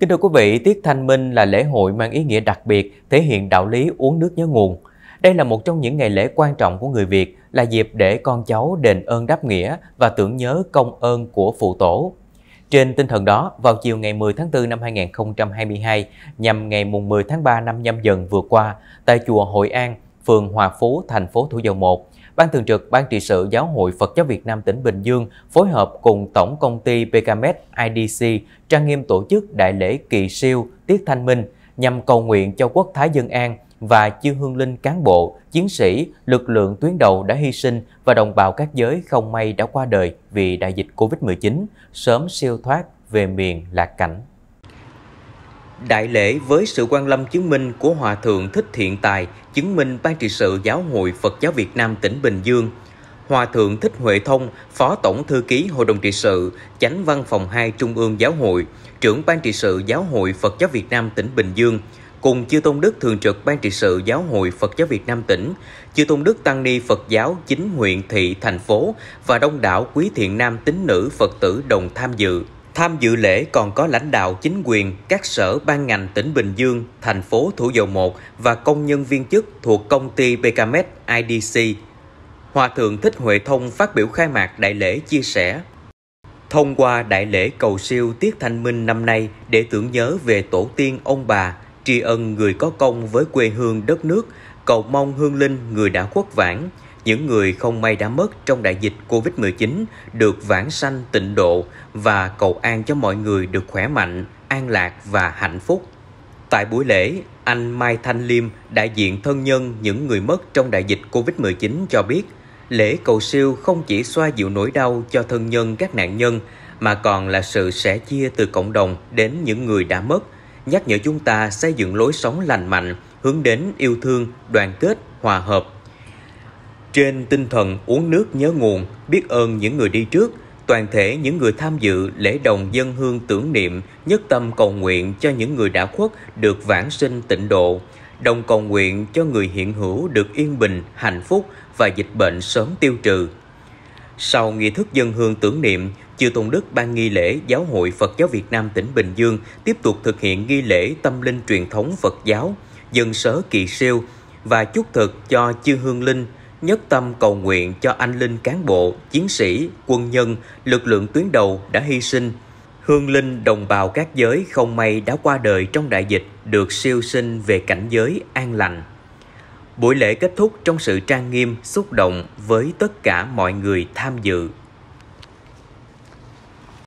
Kính thưa quý vị, Tiết Thanh Minh là lễ hội mang ý nghĩa đặc biệt, thể hiện đạo lý uống nước nhớ nguồn. Đây là một trong những ngày lễ quan trọng của người Việt, là dịp để con cháu đền ơn đáp nghĩa và tưởng nhớ công ơn của phụ tổ. Trên tinh thần đó, vào chiều ngày 10 tháng 4 năm 2022, nhằm ngày mùng 10 tháng 3 năm nhâm dần vừa qua, tại chùa Hội An, phường Hòa Phú, thành phố Thủ Dầu Một, Ban Thường trực Ban trị sự Giáo hội Phật giáo Việt Nam tỉnh Bình Dương phối hợp cùng Tổng công ty PKMS IDC trang nghiêm tổ chức đại lễ kỳ siêu Tiết Thanh Minh nhằm cầu nguyện cho quốc Thái Dân An và chư hương linh cán bộ, chiến sĩ, lực lượng tuyến đầu đã hy sinh và đồng bào các giới không may đã qua đời vì đại dịch Covid-19 sớm siêu thoát về miền lạc cảnh. Đại lễ với sự quan lâm chứng minh của Hòa Thượng Thích Thiện Tài chứng minh Ban trị sự Giáo hội Phật giáo Việt Nam tỉnh Bình Dương. Hòa Thượng Thích Huệ Thông, Phó Tổng Thư ký Hội đồng trị sự, Chánh Văn phòng 2 Trung ương Giáo hội, trưởng Ban trị sự Giáo hội Phật giáo Việt Nam tỉnh Bình Dương, cùng Chư Tôn Đức Thường trực Ban trị sự Giáo hội Phật giáo Việt Nam tỉnh, Chư Tôn Đức Tăng Ni Phật giáo chính huyện thị thành phố và đông đảo quý thiện nam tín nữ Phật tử đồng tham dự. Tham dự lễ còn có lãnh đạo chính quyền, các sở ban ngành tỉnh Bình Dương, thành phố Thủ Dầu Một và công nhân viên chức thuộc công ty BKMed IDC. Hòa Thượng Thích Huệ Thông phát biểu khai mạc đại lễ chia sẻ Thông qua đại lễ cầu siêu Tiết Thanh Minh năm nay để tưởng nhớ về tổ tiên ông bà, tri ân người có công với quê hương đất nước, cầu mong hương linh người đã khuất vãng, những người không may đã mất trong đại dịch Covid-19 được vãng sanh tịnh độ và cầu an cho mọi người được khỏe mạnh, an lạc và hạnh phúc. Tại buổi lễ, anh Mai Thanh Liêm, đại diện thân nhân những người mất trong đại dịch Covid-19 cho biết, lễ cầu siêu không chỉ xoa dịu nỗi đau cho thân nhân các nạn nhân mà còn là sự sẻ chia từ cộng đồng đến những người đã mất, nhắc nhở chúng ta xây dựng lối sống lành mạnh, hướng đến yêu thương, đoàn kết, hòa hợp trên tinh thần uống nước nhớ nguồn, biết ơn những người đi trước, toàn thể những người tham dự lễ đồng dân hương tưởng niệm nhất tâm cầu nguyện cho những người đã khuất được vãng sinh tịnh độ, đồng cầu nguyện cho người hiện hữu được yên bình, hạnh phúc và dịch bệnh sớm tiêu trừ. Sau nghi thức dân hương tưởng niệm, Chư Tôn Đức Ban Nghi lễ Giáo hội Phật giáo Việt Nam tỉnh Bình Dương tiếp tục thực hiện nghi lễ tâm linh truyền thống Phật giáo, dân sớ kỳ siêu và chúc thực cho chư hương linh nhất tâm cầu nguyện cho anh linh cán bộ, chiến sĩ, quân nhân, lực lượng tuyến đầu đã hy sinh. Hương linh đồng bào các giới không may đã qua đời trong đại dịch được siêu sinh về cảnh giới an lành. Buổi lễ kết thúc trong sự trang nghiêm, xúc động với tất cả mọi người tham dự.